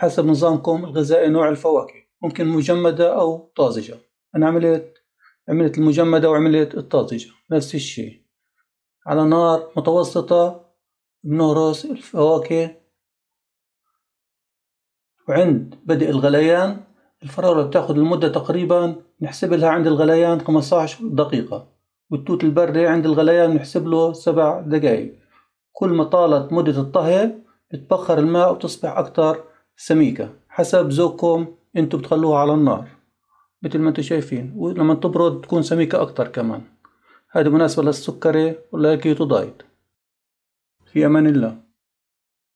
حسب نظامكم الغذائي نوع الفواكه ممكن مجمدة أو طازجة أنا عملت عملت المجمدة وعملت الطازجة نفس الشيء على نار متوسطة بنهرس الفواكه وعند بدء الغليان الفراولة بتاخد المدة تقريبا نحسب لها عند الغليان 15 دقيقة والتوت البردي عند الغليان نحسب له 7 دقايق كل ما طالت مدة الطهي بتبخر الماء وتصبح أكثر سميكة حسب ذوقكم انتوا بتخلوها على النار مثل ما انتوا شايفين ولما تبرد تكون سميكة أكتر كمان هذه مناسبة للسكري واللايكيوتو دايت في أمان الله